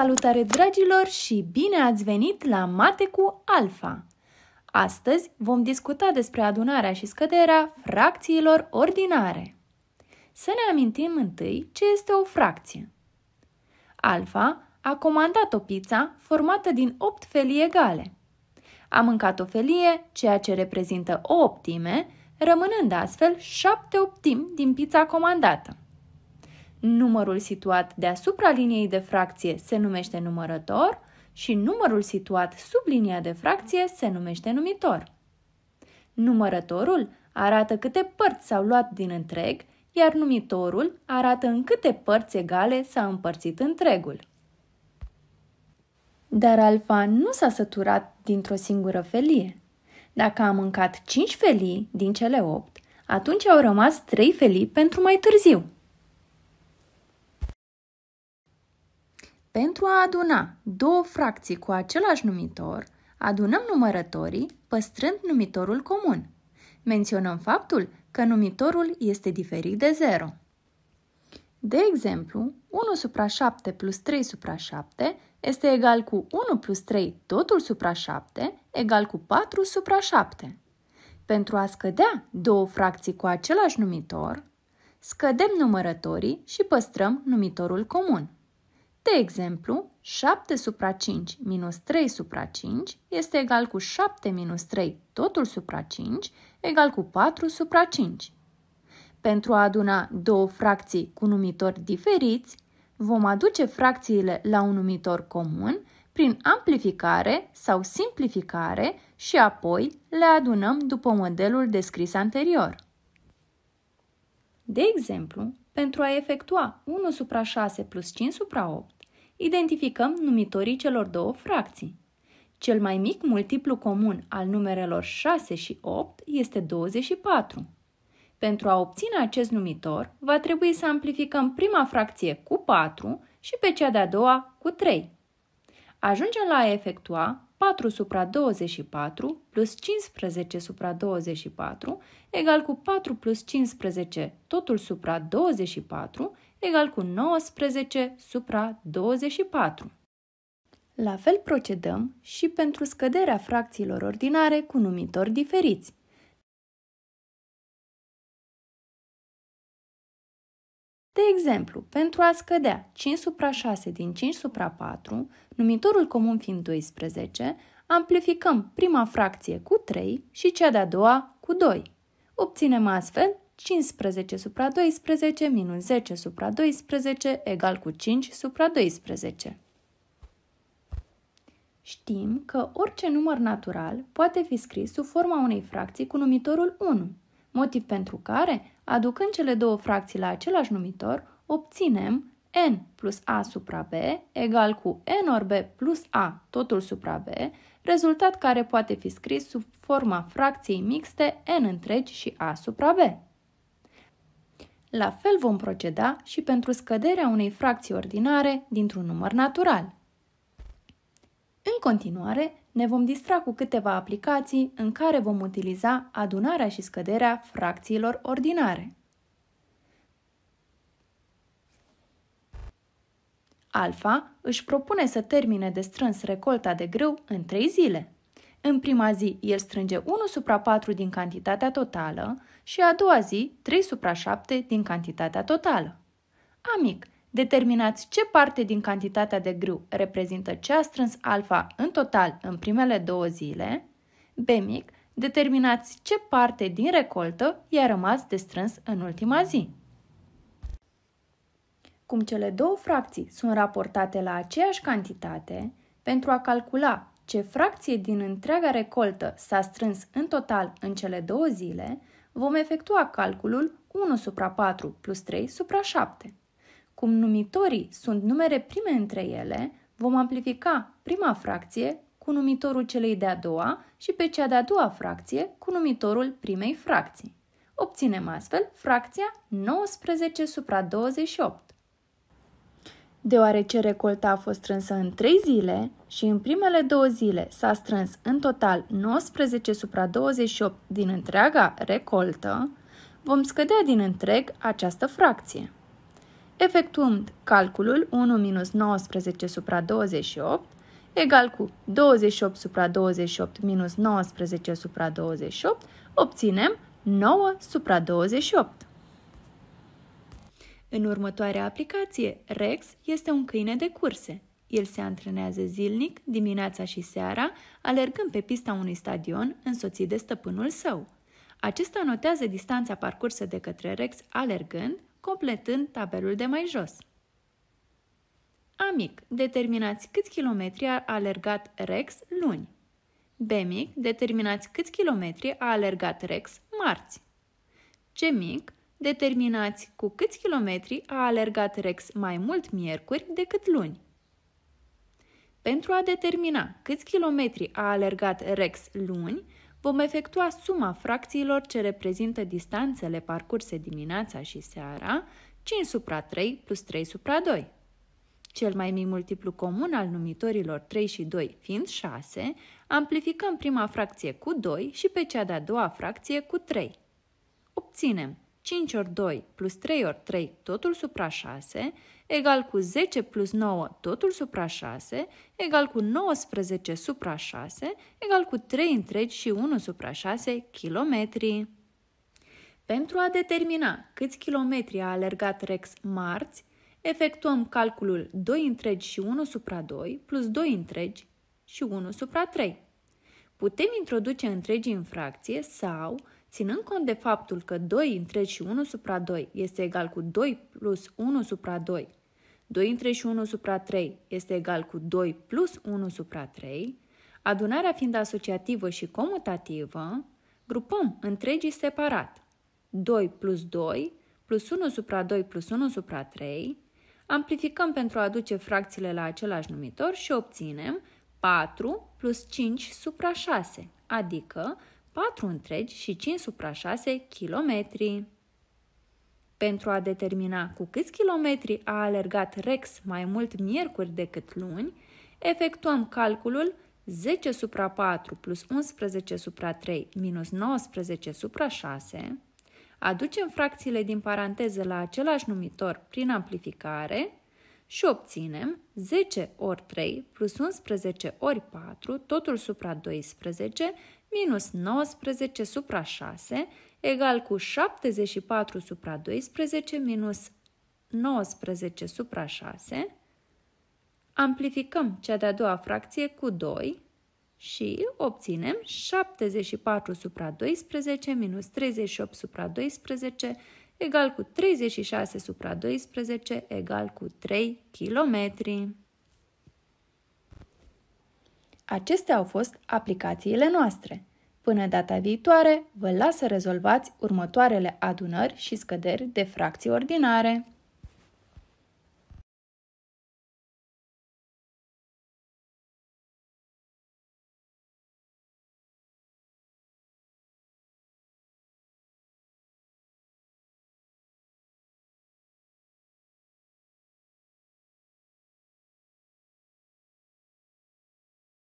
Salutare dragilor și bine ați venit la Mate cu Alfa! Astăzi vom discuta despre adunarea și scăderea fracțiilor ordinare. Să ne amintim întâi ce este o fracție. Alfa a comandat o pizza formată din 8 felii egale. A mâncat o felie, ceea ce reprezintă o optime, rămânând astfel 7 optimi din pizza comandată numărul situat deasupra liniei de fracție se numește numărător și numărul situat sub linia de fracție se numește numitor. Numărătorul arată câte părți s-au luat din întreg, iar numitorul arată în câte părți egale s-a împărțit întregul. Dar alfa nu s-a săturat dintr-o singură felie. Dacă a mâncat 5 felii din cele 8, atunci au rămas 3 felii pentru mai târziu. Pentru a aduna două fracții cu același numitor, adunăm numărătorii păstrând numitorul comun. Menționăm faptul că numitorul este diferit de 0. De exemplu, 1 supra 7 plus 3 supra 7 este egal cu 1 plus 3 totul supra 7 egal cu 4 supra 7. Pentru a scădea două fracții cu același numitor, scădem numărătorii și păstrăm numitorul comun. De exemplu, 7 supra 5 minus 3 supra 5 este egal cu 7 minus 3 totul supra 5 egal cu 4 supra 5. Pentru a aduna două fracții cu numitori diferiți, vom aduce fracțiile la un numitor comun prin amplificare sau simplificare și apoi le adunăm după modelul descris anterior. De exemplu, pentru a efectua 1 supra 6 plus 5 supra 8, identificăm numitorii celor două fracții. Cel mai mic multiplu comun al numerelor 6 și 8 este 24. Pentru a obține acest numitor, va trebui să amplificăm prima fracție cu 4 și pe cea de-a doua cu 3. Ajungem la a efectua 4 supra 24 plus 15 supra 24 egal cu 4 plus 15 totul supra 24 egal cu 19 supra 24. La fel procedăm și pentru scăderea fracțiilor ordinare cu numitori diferiți. De exemplu, pentru a scădea 5 supra 6 din 5 supra 4, numitorul comun fiind 12, amplificăm prima fracție cu 3 și cea de-a doua cu 2. Obținem astfel 15 supra 12 minus 10 supra 12 egal cu 5 supra 12. Știm că orice număr natural poate fi scris sub forma unei fracții cu numitorul 1, motiv pentru care, aducând cele două fracții la același numitor, obținem n plus a supra b egal cu n ori b plus a totul supra b, rezultat care poate fi scris sub forma fracției mixte n întregi și a supra b. La fel vom proceda și pentru scăderea unei fracții ordinare dintr-un număr natural. În continuare, ne vom distra cu câteva aplicații în care vom utiliza adunarea și scăderea fracțiilor ordinare. Alfa își propune să termine de strâns recolta de grâu în 3 zile. În prima zi, el strânge 1 supra 4 din cantitatea totală și a doua zi 3 supra 7 din cantitatea totală. Amic, determinați ce parte din cantitatea de grâu reprezintă ce a strâns alfa în total în primele două zile. B mic, determinați ce parte din recoltă i-a rămas de strâns în ultima zi. Cum cele două fracții sunt raportate la aceeași cantitate, pentru a calcula ce fracție din întreaga recoltă s-a strâns în total în cele două zile, vom efectua calculul 1 supra 4 plus 3 supra 7. Cum numitorii sunt numere prime între ele, vom amplifica prima fracție cu numitorul celei de-a doua și pe cea de-a doua fracție cu numitorul primei fracții. Obținem astfel fracția 19 supra 28. Deoarece recolta a fost strânsă în 3 zile și în primele două zile s-a strâns în total 19 supra 28 din întreaga recoltă, vom scădea din întreg această fracție. Efectuând calculul 1 minus 19 supra 28 egal cu 28 supra 28 minus 19 supra 28, obținem 9 supra 28. În următoarea aplicație, Rex este un câine de curse. El se antrenează zilnic, dimineața și seara, alergând pe pista unui stadion, însoțit de stăpânul său. Acesta notează distanța parcursă de către Rex alergând, completând tabelul de mai jos. Amic, determinați câți kilometri a alergat Rex luni. Bemic, determinați câți kilometri a alergat Rex marți. mic, Determinați cu câți kilometri a alergat Rex mai mult miercuri decât luni. Pentru a determina câți kilometri a alergat Rex luni, vom efectua suma fracțiilor ce reprezintă distanțele parcurse dimineața și seara, 5 supra 3 plus 3 supra 2. Cel mai mic multiplu comun al numitorilor 3 și 2 fiind 6, amplificăm prima fracție cu 2 și pe cea de-a doua fracție cu 3. Obținem 5 ori 2 plus 3 ori 3 totul supra 6 egal cu 10 plus 9 totul supra 6 egal cu 19 supra 6 egal cu 3 întregi și 1 supra 6 kilometri. Pentru a determina câți kilometri a alergat Rex marți, efectuăm calculul 2 întregi și 1 supra 2 plus 2 întregi și 1 supra 3. Putem introduce întregii în fracție sau Ținând cont de faptul că 2 întregi și 1 supra 2 este egal cu 2 plus 1 supra 2, 2 întregi și 1 supra 3 este egal cu 2 plus 1 supra 3, adunarea fiind asociativă și comutativă, grupăm întregii separat. 2 plus 2 plus 1 supra 2 plus 1 supra 3, amplificăm pentru a aduce fracțiile la același numitor și obținem 4 plus 5 supra 6, adică 4 întregi și 5 supra 6 km. Pentru a determina cu câți kilometri a alergat Rex mai mult miercuri decât luni, efectuăm calculul 10 supra 4 plus 11 supra 3 minus 19 supra 6, aducem fracțiile din paranteză la același numitor prin amplificare și obținem 10 ori 3 plus 11 ori 4, totul supra 12, minus 19 supra 6, egal cu 74 supra 12 minus 19 supra 6, amplificăm cea de-a doua fracție cu 2 și obținem 74 supra 12 minus 38 supra 12 egal cu 36 supra 12 egal cu 3 km. Acestea au fost aplicațiile noastre. Până data viitoare, vă las să rezolvați următoarele adunări și scăderi de fracții ordinare.